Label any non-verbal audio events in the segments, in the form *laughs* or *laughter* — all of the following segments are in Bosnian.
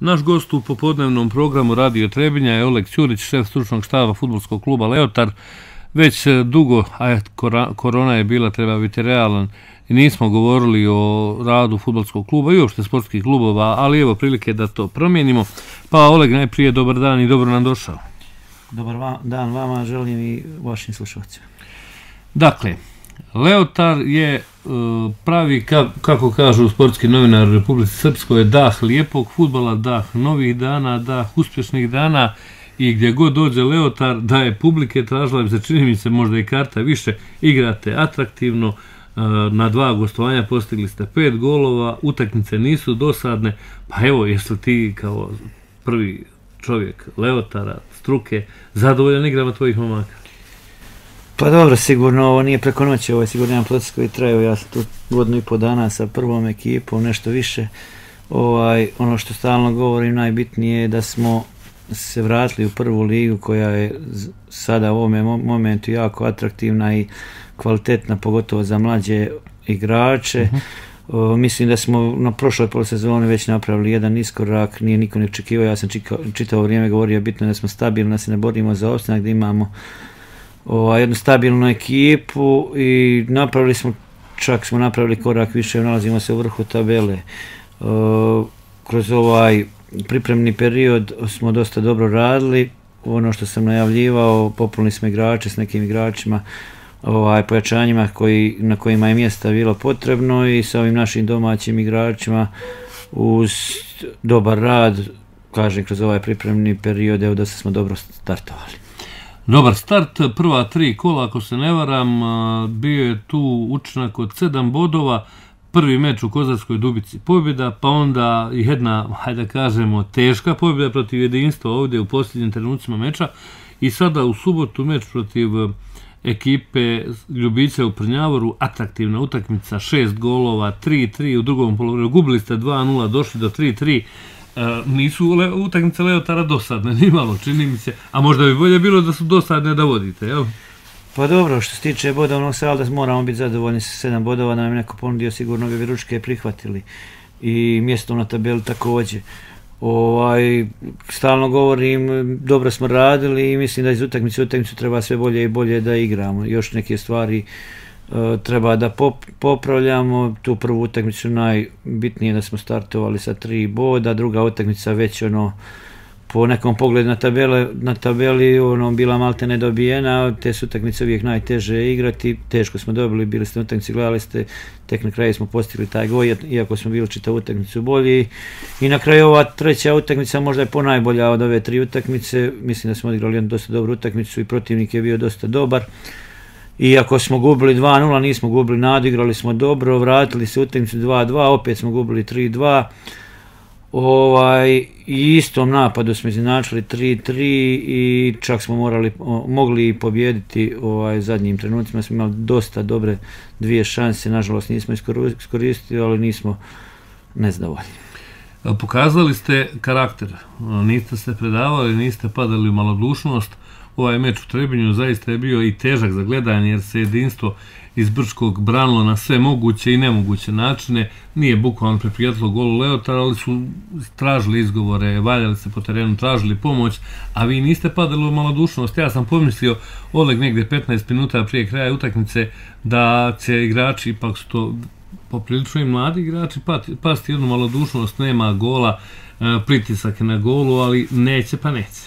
Naš gost u popodnevnom programu Radio Trebinja je Oleg Ćurić, šef stručnog štava futbolskog kluba Leotar. Već e, dugo, a korona je bila, treba biti realan, i nismo govorili o radu futbolskog kluba i uopšte sportskih klubova, ali evo prilike da to promijenimo. Pa Oleg, najprije dobar dan i dobro nam došao. Dobar dan vama, želim i vašim slušalcima. Dakle, Leotar je e, pravi, kako kažu sportski novinar Republike Republici Srpskoj, dah lijepog futbala, dah novih dana, dah uspješnih dana i gdje god dođe Leotar, da je publike tražila bi se, čini mi se, možda i karta više, igrate atraktivno, e, na dva gostovanja postigli ste pet golova, utakmice nisu dosadne, pa evo, jesu ti kao prvi čovjek Leotara, struke, zadovoljan igrama tvojih momaka? Pa dobro, sigurno ovo nije preko noći, ovo je sigurno jedan proces koji traje, ja sam tu godinu i po dana sa prvom ekipom, nešto više. Ovaj, ono što stalno govorim, najbitnije je da smo se vratili u prvu ligu koja je sada u ovom momentu jako atraktivna i kvalitetna, pogotovo za mlađe igrače. Uh mhm. -huh. o, mislim da smo na prošloj polosezoni već napravili jedan iskorak, nije niko ne očekivao, ja sam čitao vrijeme govorio, bitno da smo stabilni, da se ne borimo za opstanak, da imamo ovaj, jednu stabilnu ekipu i napravili smo, čak smo napravili korak više, nalazimo se u vrhu tabele. O, e, kroz ovaj pripremni period smo dosta dobro radili, ono što sam najavljivao, popolni smo igrače s nekim igračima, ovaj, pojačanjima koji, na kojima je mjesta bilo potrebno i sa ovim našim domaćim igračima uz dobar rad, kažem, kroz ovaj pripremni period, evo da smo dobro startovali. Dobar start, prva tri kola, ako se ne varam, bio je tu učinak od sedam bodova, prvi meč u Kozarskoj Dubici pobjeda, pa onda jedna, hajde da kažemo, teška pobjeda protiv jedinstva ovdje u posljednjim trenucima meča i sada u subotu meč protiv e, ekipe Ljubice u Prnjavoru, atraktivna utakmica, šest golova, 3-3 u drugom polovremenu, gubili ste 2-0, došli do E, nisu le, utakmice Leotara dosadne, *laughs* ni malo, čini mi se. A možda bi bolje bilo da su dosadne da vodite, jel? Pa dobro, što se tiče bodovnog salda, moramo biti zadovoljni sa sedam bodova, nam je neko ponudio sigurno bi ručke prihvatili i mjesto na tabeli također. Ovaj, stalno govorim, dobro smo radili i mislim da iz utakmice u utakmicu treba sve bolje i bolje da igramo. Još neke stvari uh, Eh, treba da popravljamo tu prvu utakmicu najbitnije da smo startovali sa tri boda druga utakmica već ono po nekom pogledu na, tabele, na tabeli ono, bila malte nedobijena te su utakmice uvijek najteže igrati teško smo dobili, bili ste na utakmici gledali ste, tek na kraju smo postigli taj goj iako smo bili čita utakmicu bolji i na kraju ova treća utakmica možda je po najbolja od ove tri utakmice mislim da smo odigrali jednu dosta dobru utakmicu i protivnik je bio dosta dobar Iako smo gubili 2-0, nismo gubili nadu, igrali smo dobro, vratili se u tenicu 2-2, opet smo gubili 3-2. Ovaj, istom napadu smo iznačili 3-3 i čak smo morali, mogli i pobjediti ovaj, zadnjim trenucima. Smo imali dosta dobre dvije šanse, nažalost nismo iskoristili, ali nismo nezadovoljni. Pokazali ste karakter, niste se predavali, niste padali u malodušnost, ovaj meč u Trebinju zaista je bio i težak za gledanje jer se jedinstvo iz Brčkog branilo na sve moguće i nemoguće načine. Nije bukvalno preprijatelo golu Leotara, ali su tražili izgovore, valjali se po terenu, tražili pomoć, a vi niste padali u malodušnost. Ja sam pomislio Oleg negde 15 minuta prije kraja utakmice da će igrači, ipak su to poprilično i mladi igrači, pasti jednu malodušnost, nema gola, e, pritisak je na golu, ali neće pa neće.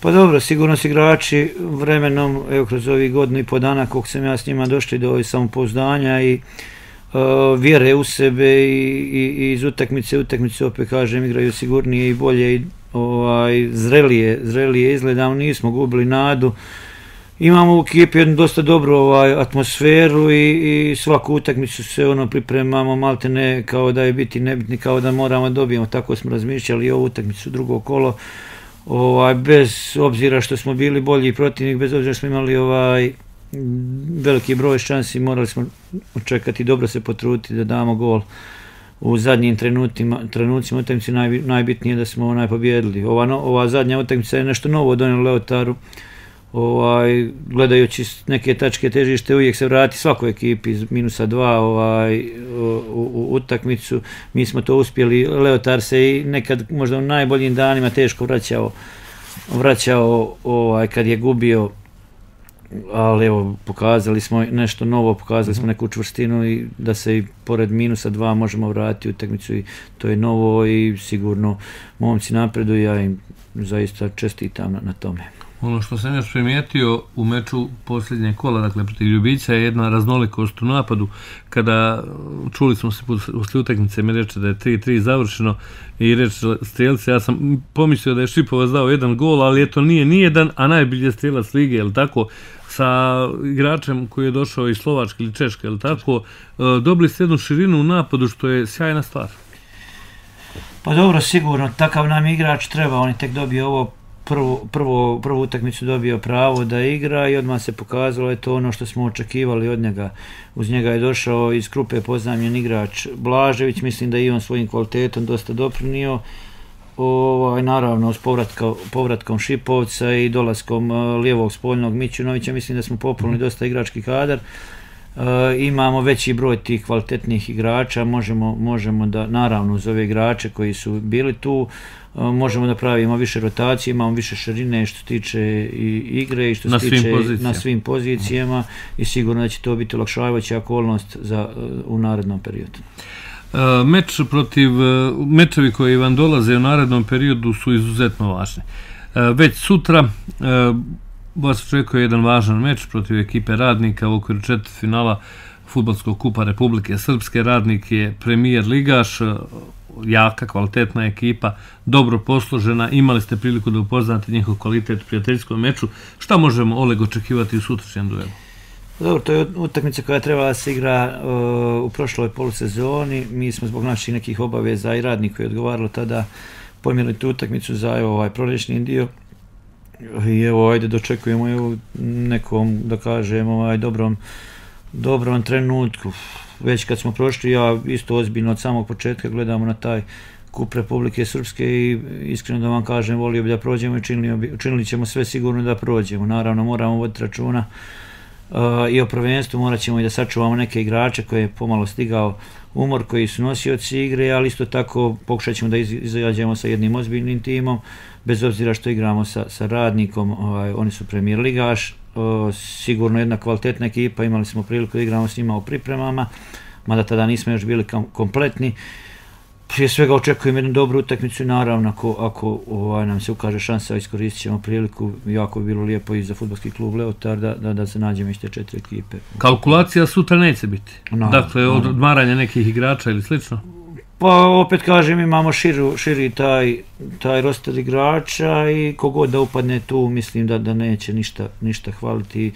Pa dobro, sigurno si igrači vremenom, evo kroz ovih godinu i po dana kog sam ja s njima došli do ovih samopoznanja i e, vjere u sebe i, iz utakmice, utakmice opet kažem igraju sigurnije i bolje i ovaj, zrelije, zrelije izgledam, nismo gubili nadu. Imamo u ekipi jednu dosta dobru ovaj, atmosferu i, i svaku utakmicu se ono pripremamo malte ne kao da je biti nebitni, kao da moramo dobijemo, tako smo razmišljali i ovu utakmicu drugo kolo ovaj, bez obzira što smo bili bolji protivnik, bez obzira što smo imali ovaj veliki broj šansi, morali smo očekati dobro se potruditi da damo gol u zadnjim trenutima, trenucima utakmice naj, najbitnije da smo najpobjedili. Ova, no, ova zadnja utakmica je nešto novo donijelo Leotaru, ovaj, gledajući neke tačke težište, uvijek se vrati svakoj ekipi iz minusa 2 ovaj, u, u, u, utakmicu. Mi smo to uspjeli, Leo se i nekad možda u najboljim danima teško vraćao, vraćao ovaj, kad je gubio ali evo, pokazali smo nešto novo, pokazali smo mhm. neku čvrstinu i da se i pored minusa 2 možemo vratiti u tekmicu i to je novo i sigurno momci napreduju, ja im zaista čestitam na, na tome. Ono što sam još primijetio u meču posljednje kola, dakle, protiv Ljubića, je jedna raznolikost u napadu. Kada čuli smo se poslije utakmice, mi reče da je 3-3 završeno i reče strelice, ja sam pomislio da je Šipova zdao jedan gol, ali eto nije nijedan, a najbilje strelac lige, je li tako? sa igračem koji je došao iz Slovačke ili Češke, ili tako, e, dobili ste jednu širinu u napadu, što je sjajna stvar. Pa dobro, sigurno, takav nam igrač treba, on je tek dobio ovo prvo, prvo, prvo utakmicu dobio pravo da igra i odmah se pokazalo je to ono što smo očekivali od njega. Uz njega je došao iz Krupe poznamljen igrač Blažević, mislim da i on svojim kvalitetom dosta doprinio. Ovaj, naravno, s povratka, povratkom Šipovca i dolaskom eh, lijevog spoljnog Mićunovića, mislim da smo popolni dosta igrački kadar. E, imamo veći broj tih kvalitetnih igrača, možemo, možemo da, naravno, uz ove igrače koji su bili tu, e, možemo da pravimo više rotacije, imamo više širine što tiče i igre i što na tiče svim na svim pozicijama i sigurno da će to biti olakšavajuća okolnost za e, u narednom periodu. Meč protiv mečevi koji vam dolaze u narednom periodu su izuzetno važni. Već sutra vas očekuje jedan važan meč protiv ekipe radnika u okviru četiri finala Futbolskog kupa Republike Srpske. Radnik je premijer Ligaš, jaka, kvalitetna ekipa, dobro posložena. Imali ste priliku da upoznate njihov kvalitet u prijateljskom meču. Šta možemo Oleg očekivati u sutrašnjem duelu? Dobro, to je utakmica koja treba da se igra uh, u prošloj polusezoni. Mi smo zbog naših nekih obaveza i radnik je odgovaralo tada pomjerili tu utakmicu za ovaj prolječni dio i evo ajde dočekujemo evo nekom da kažemo ovaj dobrom dobrom trenutku već kad smo prošli ja isto ozbiljno od samog početka gledamo na taj kup Republike Srpske i iskreno da vam kažem volio bi da prođemo i činili, činili ćemo sve sigurno da prođemo naravno moramo voditi računa uh, uh, i o prvenstvu morat i da sačuvamo neke igrače koje je pomalo stigao umor koji su nosioci igre, ali isto tako pokušat ćemo da izađemo sa jednim ozbiljnim timom, bez obzira što igramo sa, sa radnikom, ovaj, oni su premier ligaš, uh, sigurno jedna kvalitetna ekipa, imali smo priliku da igramo s njima u pripremama, mada tada nismo još bili kompletni, uh, prije svega očekujem jednu dobru utakmicu naravno ako, ako ovaj, nam se ukaže šansa iskoristit ćemo priliku jako bi bilo lijepo i za futbolski klub Leotar da, da, da se nađemo iz te četiri ekipe kalkulacija sutra neće biti no, dakle od odmaranja nekih igrača ili slično Pa opet kažem imamo širu, širi taj, taj roster igrača i kogod da upadne tu mislim da da neće ništa, ništa hvaliti. Uh,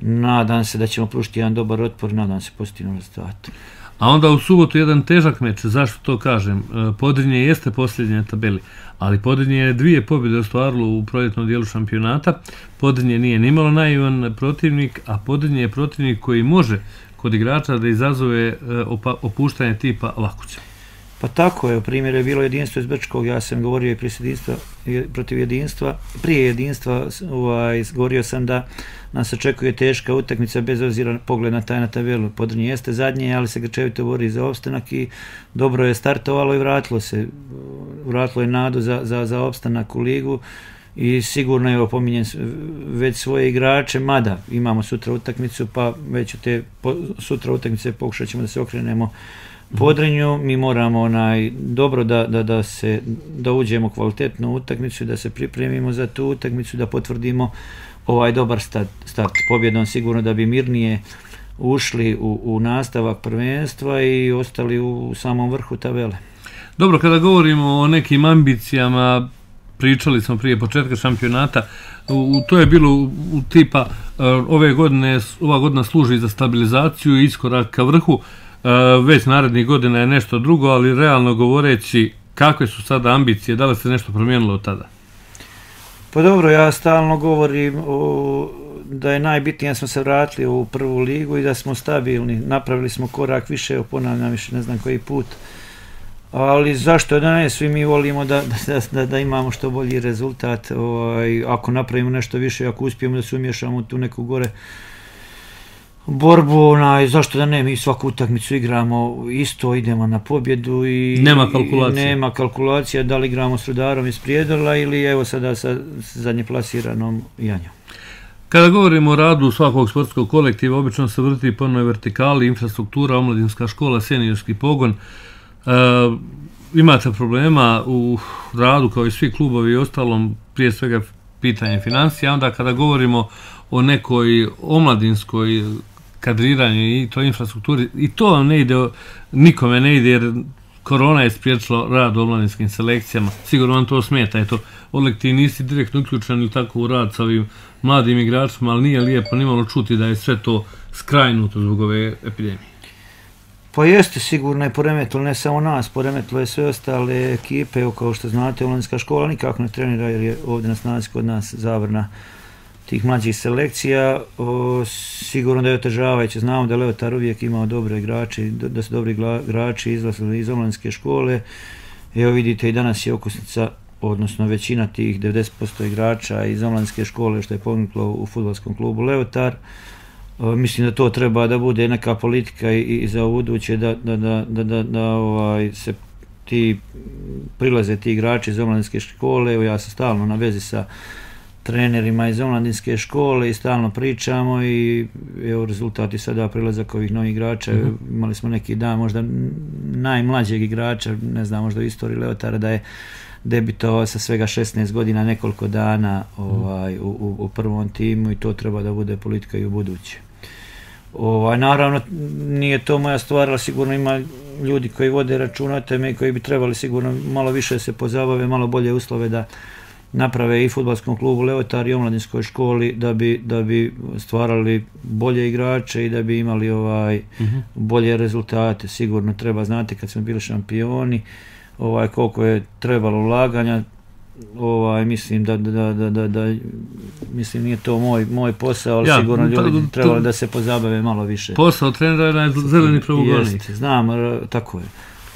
nadam se da ćemo prušiti jedan dobar otpor, nadam se pozitivno rezultatu. A onda u subotu jedan težak meč, zašto to kažem? E, Podrinje jeste posljednje tabeli, ali Podrinje je dvije pobjede ostvarilo u proljetnom dijelu šampionata. Podrinje nije nimalo naivan protivnik, a Podrinje je protivnik koji može kod igrača da izazove e, opuštanje tipa Lakuća. Pa tako je, u primjeru je bilo jedinstvo iz Brčkog, ja sam govorio i prije protiv jedinstva, prije jedinstva ovaj, govorio sam da nas očekuje teška utakmica bez obzira na pogled na taj na tabelu. Podrnje jeste zadnje, ali se Grčevito bori za opstanak i dobro je startovalo i vratilo se. Vratilo je nadu za, za, za opstanak u ligu i sigurno je opominjen već svoje igrače, mada imamo sutra utakmicu, pa već u te sutra utakmice pokušat ćemo da se okrenemo uh, Podrinju, mi moramo onaj dobro da, da, da se da uđemo kvalitetnu utakmicu, da se pripremimo za tu utakmicu, da potvrdimo ovaj dobar start, start pobjedom sigurno da bi mirnije ušli u, u nastavak prvenstva i ostali u samom vrhu tabele. Dobro, kada govorimo o nekim ambicijama, pričali smo prije početka šampionata, u, to je bilo u, u tipa e, ove godine, ova godina služi za stabilizaciju i iskorak ka vrhu, E, već narednih godina je nešto drugo, ali realno govoreći kakve su sada ambicije, da li se nešto promijenilo od tada? Pa dobro, ja stalno govorim da je najbitnije smo se vratili u prvu ligu i da smo stabilni. Napravili smo korak više, oponavljam više, ne znam koji put. Ali zašto da ne, svi mi volimo da, da, da, imamo što bolji rezultat. O, ovaj, ako napravimo nešto više, ako uspijemo da se umješamo tu neku gore, borbu, onaj, zašto da ne, mi svaku utakmicu igramo isto, idemo na pobjedu i nema kalkulacije, i nema kalkulacija da li igramo s rudarom iz Prijedola ili evo sada sa zadnje plasiranom Janjom. Kada govorimo o radu svakog sportskog kolektiva, obično se vrti po onoj vertikali, infrastruktura, omladinska škola, senijorski pogon. E, imate problema u radu kao i svi klubovi i ostalom, prije svega pitanje financija, onda kada govorimo o nekoj omladinskoj kadriranju i toj infrastrukturi. I to vam ne ide, nikome ne ide, jer korona je spriječila rad u omladinskim selekcijama. Sigurno vam to smeta, eto, odlik ti nisi direktno uključen ili tako u rad sa ovim mladim igračima, ali nije lijepo nimalo čuti da je sve to skrajnuto zbog ove epidemije. Pa jeste sigurno je poremetilo ne samo nas, poremetilo je sve ostale ekipe, kao što znate, omladinska škola nikako ne trenira jer je ovdje nas nalazi kod nas zabrna tih mlađih selekcija o, sigurno da je otežavajuće. Znamo da Leotar uvijek imao dobre igrače, da su dobri igrači izlazili iz omlanske škole. Evo vidite i danas je okusnica, odnosno većina tih 90% igrača iz omlanske škole što je pomiklo u futbolskom klubu Leotar. O, mislim da to treba da bude neka politika i, i za buduće da, da, da, da, da, da ovaj, se ti prilaze ti igrači iz omlanske škole. Evo ja sam stalno na vezi sa trenerima iz omladinske škole i stalno pričamo i evo rezultati sada prilazak ovih novih igrača uh mhm. -huh. imali smo neki dan možda najmlađeg igrača ne znam možda u istoriji Leotara da je debitovao sa svega 16 godina nekoliko dana ovaj, u, u, u prvom timu i to treba da bude politika i u budući ovaj, naravno nije to moja stvar ali sigurno ima ljudi koji vode računate me i koji bi trebali sigurno malo više se pozabave, malo bolje uslove da naprave i futbalskom klubu Leotar i omladinskoj školi da bi, da bi stvarali bolje igrače i da bi imali ovaj uh mhm. -huh. bolje rezultate. Sigurno treba znati kad smo bili šampioni ovaj koliko je trebalo ulaganja ovaj mislim da da da da da mislim nije to moj moj posao ali ja, sigurno pa ljudi to, to, trebalo da se pozabave malo više posao trenera je zeleni prvogodišnji znam tako je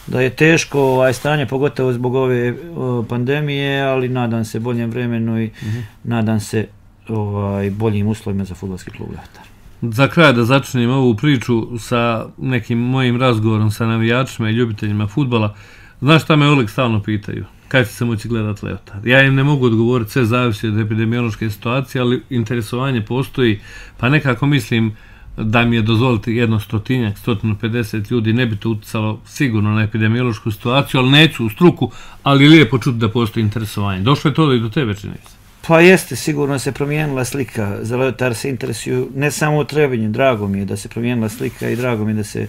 da je teško ovaj stanje pogotovo zbog ove o, e, pandemije, ali nadam se boljem vremenu i mm -hmm. nadam se ovaj boljim uslovima za fudbalski klub Ratar. Za kraj da začnem ovu priču sa nekim mojim razgovorom sa navijačima i ljubiteljima futbala. Znaš šta me Oleg stalno pitaju? Kad će se moći gledat Leotar? Ja im ne mogu odgovoriti, sve zavisi od epidemiološke situacije, ali interesovanje postoji. Pa nekako mislim, da mi je dozvoliti jedno stotinjak, 150 ljudi, ne bi to utjecalo sigurno na epidemiološku situaciju, ali neću u struku, ali lijepo čuti da postoji interesovanje. Došlo je to i do tebe čini Pa jeste, sigurno se promijenila slika. Za Leotar se interesuju ne samo u Trebinju, drago mi je da se promijenila slika i drago mi je da se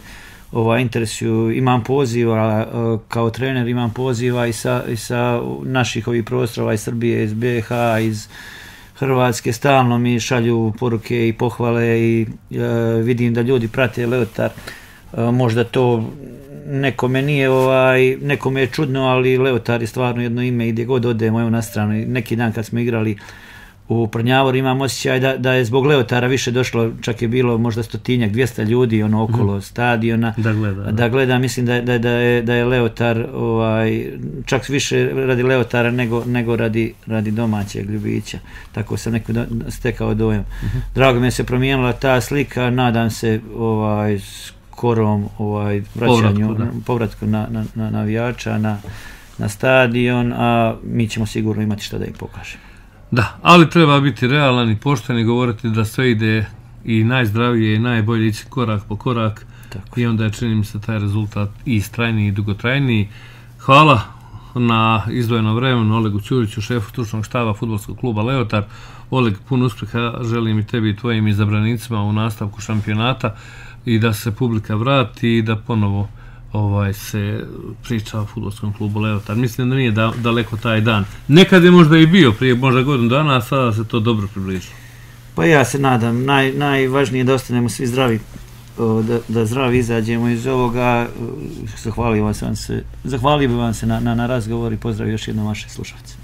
ova, interesuju. Imam poziva, kao trener imam poziva i sa, i sa naših ovih prostora, ovaj, iz Srbije, iz BH, iz... Uh, Hrvatske stalno mi šalju poruke i pohvale i e, vidim da ljudi prate Leotar e, možda to nekome nije ovaj, nekome je čudno ali Leotar je stvarno jedno ime i gdje god odemo evo na stranu neki dan kad smo igrali u Prnjavor imam osjećaj da, da je zbog Leotara više došlo, čak je bilo možda stotinjak, 200 ljudi ono okolo mm. stadiona. Da gleda. Da, da gleda, mislim da, da, da, je, da je Leotar ovaj, čak više radi Leotara nego, nego radi, radi domaćeg ljubića. Tako sam neko stekao dojem. Mm -hmm. Drago mi se promijenila ta slika, nadam se ovaj, skorom ovaj, vraćanju, povratku, na, na, na navijača, na, na stadion, a mi ćemo sigurno imati što da im pokažemo. Da, ali treba biti realan i pošten i govoriti da sve ide i najzdravije i najbolje ići korak po korak i onda je čini mi se taj rezultat i strajniji i dugotrajniji. Hvala na izdvojeno vremenu Olegu Ćuriću, šefu stručnog štava futbolskog kluba Leotar. Oleg, pun uspjeha, želim i tebi i tvojim izabranicima u nastavku šampionata i da se publika vrati i da ponovo ovaj se priča o futbolskom klubu Leotar. Mislim da nije da, daleko taj dan. Nekad je možda i bio prije možda godinu dana, a sada se to dobro približilo. Pa ja se nadam. Naj, najvažnije je da ostanemo svi zdravi da, da zdravi izađemo iz ovoga. Zahvalio, vas vam se, zahvalio bi vam se na, na, na razgovor i pozdrav još jednom vaše slušalce.